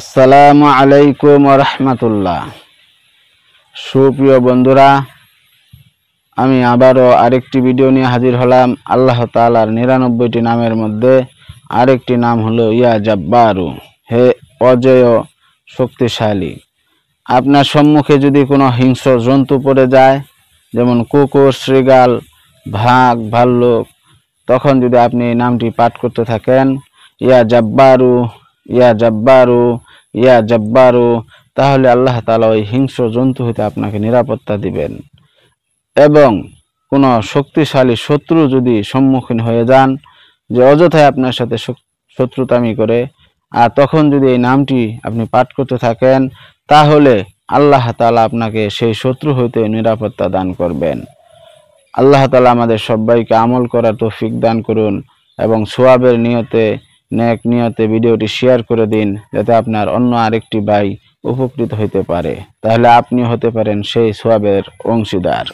আসসালামু আলাইকুম রহমতুল্লাহ সুপ্রিয় বন্ধুরা আমি আবারও আরেকটি ভিডিও নিয়ে হাজির হলাম আল্লাহ তালার নিরানব্বইটি নামের মধ্যে আরেকটি নাম হলো ইয়া জাব্বারু হে অজয় শক্তিশালী আপনার সম্মুখে যদি কোনো হিংস্র জন্তু পড়ে যায় যেমন কুকুর শ্রীগাল ভাগ ভাল্লুক তখন যদি আপনি এই নামটি পাঠ করতে থাকেন ইয়া জাব্বারু ইয়া জব্বারু ইয়া জব্বারু তাহলে আল্লাহ তালা ওই হিংস্র জন্তু হইতে আপনাকে নিরাপত্তা দিবেন এবং কোনো শক্তিশালী শত্রু যদি সম্মুখীন হয়ে যান যে অযথায় আপনার সাথে শত্রুতামি করে আর তখন যদি এই নামটি আপনি পাঠ করতে থাকেন তাহলে আল্লাহ তালা আপনাকে সেই শত্রু হইতে নিরাপত্তা দান করবেন আল্লাহ তালা আমাদের সবাইকে আমল করা তৌফিক দান করুন এবং সোয়াবের নিয়তে ন্যাক নিয়তে ভিডিওটি শেয়ার করে দিন যাতে আপনার অন্য আরেকটি বাই উপকৃত হইতে পারে তাহলে আপনি হতে পারেন সেই সোয়াবের অংশীদার